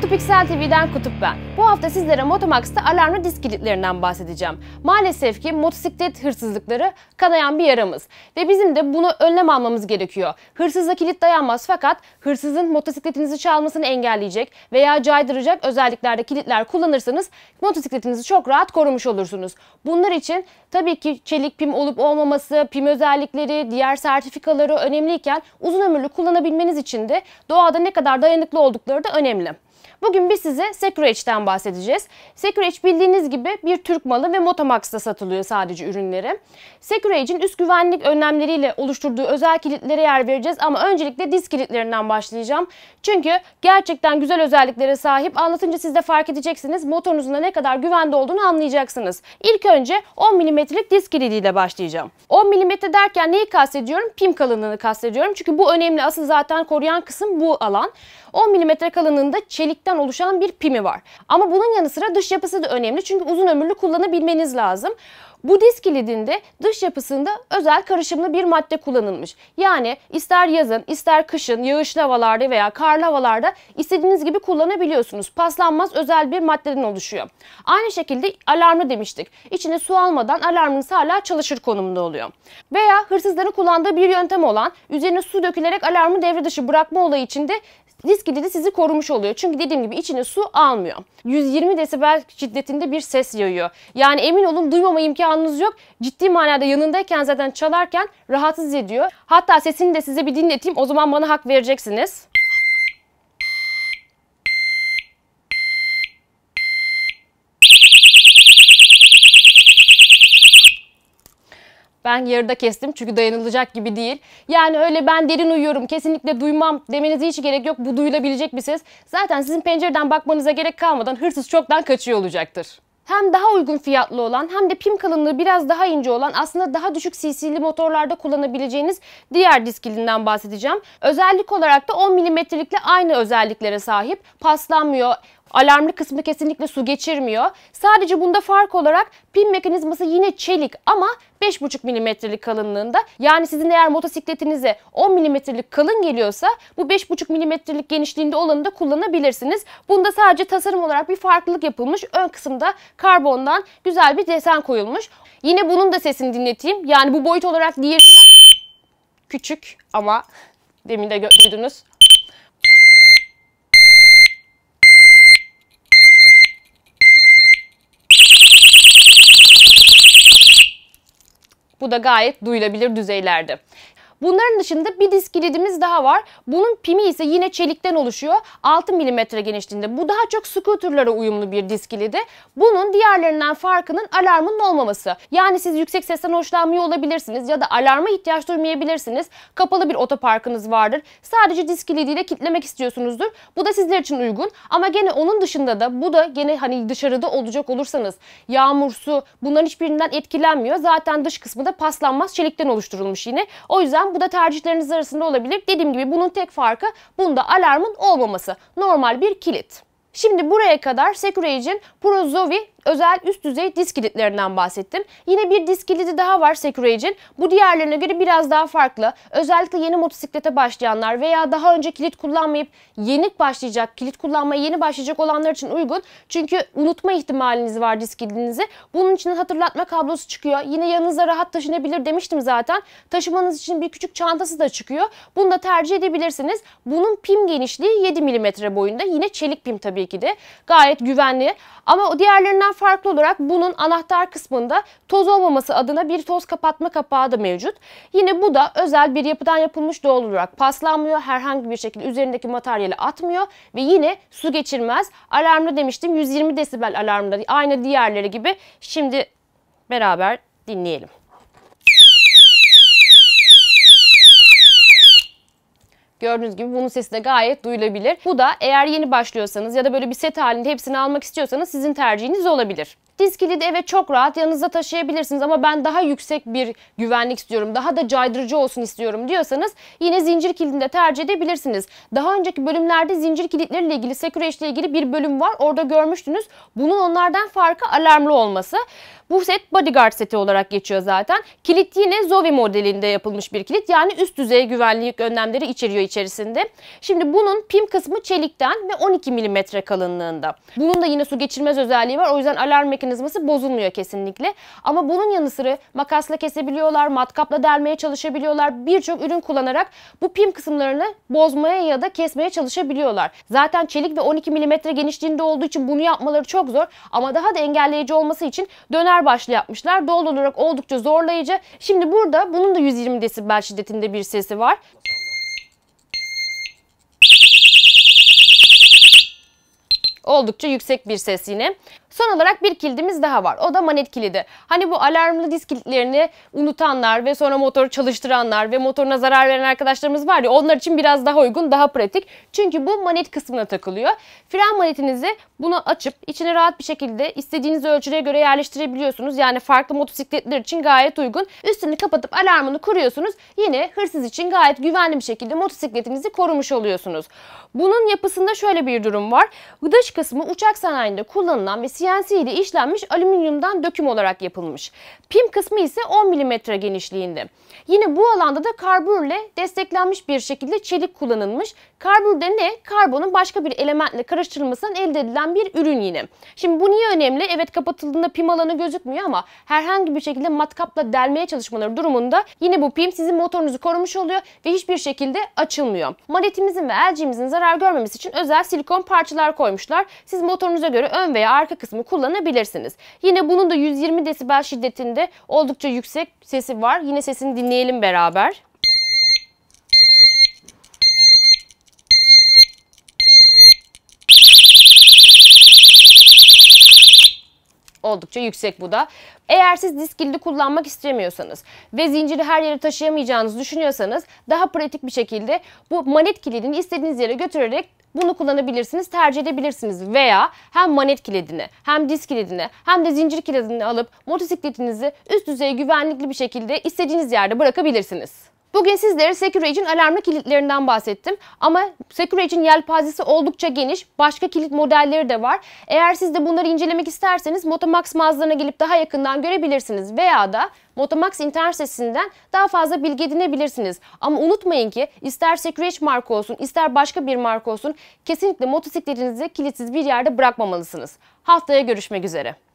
Motopiksel TV'den Kutup ben. Bu hafta sizlere Motomax'ta alarmlı disk kilitlerinden bahsedeceğim. Maalesef ki motosiklet hırsızlıkları kanayan bir yaramız ve bizim de bunu önlem almamız gerekiyor. Hırsızla kilit dayanmaz fakat hırsızın motosikletinizi çalmasını engelleyecek veya caydıracak özelliklerde kilitler kullanırsanız motosikletinizi çok rahat korumuş olursunuz. Bunlar için tabii ki çelik pim olup olmaması, pim özellikleri, diğer sertifikaları önemliyken uzun ömürlü kullanabilmeniz için de doğada ne kadar dayanıklı oldukları da önemli. Bugün biz size Securage'den bahsedeceğiz. Securage bildiğiniz gibi bir Türk malı ve Motomax'ta satılıyor sadece ürünleri. Securage'in üst güvenlik önlemleriyle oluşturduğu özel kilitlere yer vereceğiz ama öncelikle disk kilitlerinden başlayacağım. Çünkü gerçekten güzel özelliklere sahip. Anlatınca siz de fark edeceksiniz. Motorunuzun da ne kadar güvende olduğunu anlayacaksınız. İlk önce 10 milimetrelik disk kilidiyle başlayacağım. 10 milimetre derken neyi kastediyorum? Pim kalınlığını kastediyorum. Çünkü bu önemli. Asıl zaten koruyan kısım bu alan. 10 mm kalınlığında çelikten oluşan bir pimi var. Ama bunun yanı sıra dış yapısı da önemli çünkü uzun ömürlü kullanabilmeniz lazım. Bu disk kilidinde dış yapısında özel karışımlı bir madde kullanılmış. Yani ister yazın, ister kışın, yağışlı havalarda veya karlı havalarda istediğiniz gibi kullanabiliyorsunuz. Paslanmaz özel bir maddeden oluşuyor. Aynı şekilde alarmı demiştik. İçine su almadan alarmınız hala çalışır konumda oluyor. Veya hırsızların kullandığı bir yöntem olan üzerine su dökülerek alarmı devre dışı bırakma olayı içinde Disk de sizi korumuş oluyor. Çünkü dediğim gibi içine su almıyor. 120 desibel şiddetinde bir ses yayıyor. Yani emin olun duymama imkanınız yok. Ciddi manada yanındayken zaten çalarken rahatsız ediyor. Hatta sesini de size bir dinleteyim. O zaman bana hak vereceksiniz. Ben yarıda kestim çünkü dayanılacak gibi değil. Yani öyle ben derin uyuyorum kesinlikle duymam demenize hiç gerek yok. Bu duyulabilecek bir ses. Zaten sizin pencereden bakmanıza gerek kalmadan hırsız çoktan kaçıyor olacaktır. Hem daha uygun fiyatlı olan hem de pim kalınlığı biraz daha ince olan aslında daha düşük cc'li motorlarda kullanabileceğiniz diğer diskilinden bahsedeceğim. Özellik olarak da 10 milimetrelikle aynı özelliklere sahip. Paslanmıyor, Alarmlı kısmı kesinlikle su geçirmiyor. Sadece bunda fark olarak pin mekanizması yine çelik ama 5,5 milimetrelik kalınlığında. Yani sizin eğer motosikletinize 10 milimetrelik kalın geliyorsa bu 5,5 milimetrelik genişliğinde olanı da kullanabilirsiniz. Bunda sadece tasarım olarak bir farklılık yapılmış. Ön kısımda karbondan güzel bir desen koyulmuş. Yine bunun da sesini dinleteyim. Yani bu boyut olarak diğerinden küçük ama demin de duydunuz Bu da gayet duyulabilir düzeylerde. Bunların dışında bir disk kilidimiz daha var. Bunun pimi ise yine çelikten oluşuyor. 6 mm genişliğinde. Bu daha çok scooterlara uyumlu bir disk kilidi. Bunun diğerlerinden farkının alarmın olmaması. Yani siz yüksek sesten hoşlanmıyor olabilirsiniz ya da alarma ihtiyaç duymayabilirsiniz. Kapalı bir otoparkınız vardır. Sadece disk kilidiyle kitlemek istiyorsunuzdur. Bu da sizler için uygun. Ama gene onun dışında da bu da gene hani dışarıda olacak olursanız yağmur, su bunların hiçbirinden etkilenmiyor. Zaten dış kısmı da paslanmaz çelikten oluşturulmuş yine. O yüzden bu da tercihleriniz arasında olabilir. Dediğim gibi bunun tek farkı bunda alarmın olmaması. Normal bir kilit. Şimdi buraya kadar Secure için Prozovi özel üst düzey disk kilitlerinden bahsettim. Yine bir disk kilidi daha var Securage'in. Bu diğerlerine göre biraz daha farklı. Özellikle yeni motosiklete başlayanlar veya daha önce kilit kullanmayıp yeni başlayacak, kilit kullanmaya yeni başlayacak olanlar için uygun. Çünkü unutma ihtimaliniz var disk kilidinizi. Bunun için hatırlatma kablosu çıkıyor. Yine yanınıza rahat taşınabilir demiştim zaten. Taşımanız için bir küçük çantası da çıkıyor. Bunu da tercih edebilirsiniz. Bunun pim genişliği 7 mm boyunda. Yine çelik pim tabii ki de. Gayet güvenli. Ama o diğerlerinden Bundan farklı olarak bunun anahtar kısmında toz olmaması adına bir toz kapatma kapağı da mevcut. Yine bu da özel bir yapıdan yapılmış doğal olarak paslanmıyor. Herhangi bir şekilde üzerindeki materyali atmıyor ve yine su geçirmez. Alarmlı demiştim 120 desibel alarmda aynı diğerleri gibi. Şimdi beraber dinleyelim. Gördüğünüz gibi bunun sesi de gayet duyulabilir. Bu da eğer yeni başlıyorsanız ya da böyle bir set halinde hepsini almak istiyorsanız sizin tercihiniz olabilir. Diz kilidi evet çok rahat yanınıza taşıyabilirsiniz ama ben daha yüksek bir güvenlik istiyorum. Daha da caydırıcı olsun istiyorum diyorsanız yine zincir kilidini de tercih edebilirsiniz. Daha önceki bölümlerde zincir kilitleriyle ilgili Secure ile ilgili bir bölüm var. Orada görmüştünüz. Bunun onlardan farkı alarmlı olması. Bu set bodyguard seti olarak geçiyor zaten. Kilit yine Zoe modelinde yapılmış bir kilit. Yani üst düzey güvenlik önlemleri içeriyor içerisinde. Şimdi bunun pim kısmı çelikten ve 12 mm kalınlığında. Bunun da yine su geçirmez özelliği var. O yüzden alarm mekanizması mekanizması bozulmuyor kesinlikle. Ama bunun yanı sıra makasla kesebiliyorlar, matkapla delmeye çalışabiliyorlar. Birçok ürün kullanarak bu pim kısımlarını bozmaya ya da kesmeye çalışabiliyorlar. Zaten çelik ve 12 mm genişliğinde olduğu için bunu yapmaları çok zor ama daha da engelleyici olması için döner başlı yapmışlar. Doğal olarak oldukça zorlayıcı. Şimdi burada bunun da 120 desibel şiddetinde bir sesi var. Oldukça yüksek bir ses yine. Son olarak bir kilidimiz daha var. O da manet kilidi. Hani bu alarmlı disk kilitlerini unutanlar ve sonra motoru çalıştıranlar ve motoruna zarar veren arkadaşlarımız var ya onlar için biraz daha uygun, daha pratik. Çünkü bu manet kısmına takılıyor. Fren manetinizi bunu açıp içine rahat bir şekilde istediğiniz ölçüye göre yerleştirebiliyorsunuz. Yani farklı motosikletler için gayet uygun. Üstünü kapatıp alarmını kuruyorsunuz. Yine hırsız için gayet güvenli bir şekilde motosikletinizi korumuş oluyorsunuz. Bunun yapısında şöyle bir durum var. Dış kısmı uçak sanayinde kullanılan ve CNC ile işlenmiş alüminyumdan döküm olarak yapılmış. Pim kısmı ise 10 mm genişliğinde. Yine bu alanda da karbürle desteklenmiş bir şekilde çelik kullanılmış. Karbürde ne? Karbonun başka bir elementle karıştırılmasından elde edilen bir ürün yine. Şimdi bu niye önemli? Evet kapatıldığında pim alanı gözükmüyor ama herhangi bir şekilde matkapla delmeye çalışmaları durumunda yine bu pim sizin motorunuzu korumuş oluyor ve hiçbir şekilde açılmıyor. Manetimizin ve elcimizin zarar görmemesi için özel silikon parçalar koymuşlar. Siz motorunuza göre ön veya arka kısmı kısmı kullanabilirsiniz. Yine bunun da 120 desibel şiddetinde oldukça yüksek sesi var. Yine sesini dinleyelim beraber. oldukça yüksek bu da. Eğer siz diskildi kullanmak istemiyorsanız ve zinciri her yere taşıyamayacağınızı düşünüyorsanız daha pratik bir şekilde bu manet kilidini istediğiniz yere götürerek bunu kullanabilirsiniz, tercih edebilirsiniz veya hem manet kilidini, hem disk kilidini, hem de zincir kilidini alıp motosikletinizi üst düzey güvenlikli bir şekilde istediğiniz yerde bırakabilirsiniz. Bugün sizlere SecureAge'in alarmlı kilitlerinden bahsettim. Ama SecureAge'in yelpazesi oldukça geniş. Başka kilit modelleri de var. Eğer siz de bunları incelemek isterseniz Motomax mağazalarına gelip daha yakından görebilirsiniz. Veya da Motomax internet sitesinden daha fazla bilgi edinebilirsiniz. Ama unutmayın ki ister SecureAge marka olsun ister başka bir marka olsun kesinlikle motosikletinizi kilitsiz bir yerde bırakmamalısınız. Haftaya görüşmek üzere.